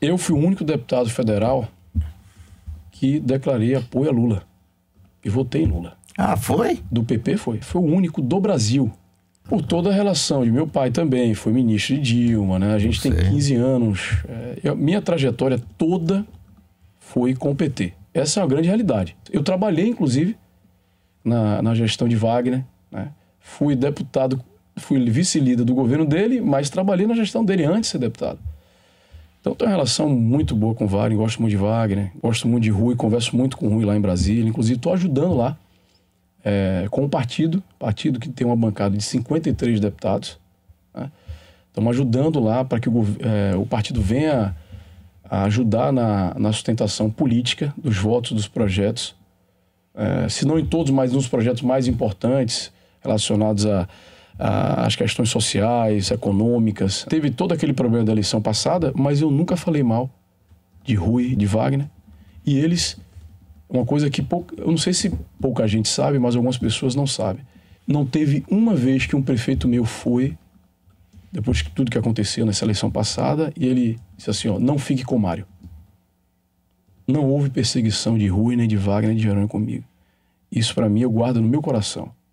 Eu fui o único deputado federal que declarei apoio a Lula. E votei em Lula. Ah, foi? Do PP foi. Foi o único do Brasil. Por toda a relação. de meu pai também foi ministro de Dilma, né? A gente tem 15 anos. É, eu, minha trajetória toda foi com o PT. Essa é a grande realidade. Eu trabalhei, inclusive, na, na gestão de Wagner. Né? Fui deputado, fui vice-líder do governo dele, mas trabalhei na gestão dele antes de ser deputado. Então estou uma relação muito boa com o Wagner, gosto muito de Wagner, gosto muito de Rui, converso muito com o Rui lá em Brasília, inclusive estou ajudando lá é, com o um partido, partido que tem uma bancada de 53 deputados. Né? Estamos ajudando lá para que o, é, o partido venha a ajudar na, na, sustentação política dos votos dos projetos, é, se não em todos, mas nos projetos mais importantes relacionados a as questões sociais, econômicas. Teve todo aquele problema da eleição passada, mas eu nunca falei mal de Rui, de Wagner. E eles, uma coisa que pouca, eu não sei se pouca gente sabe, mas algumas pessoas não sabem. Não teve uma vez que um prefeito meu foi, depois de tudo que aconteceu nessa eleição passada, e ele disse assim: ó, não fique com Mário. Não houve perseguição de Rui, nem de Wagner, nem de Jerônimo comigo. Isso, para mim, eu guardo no meu coração.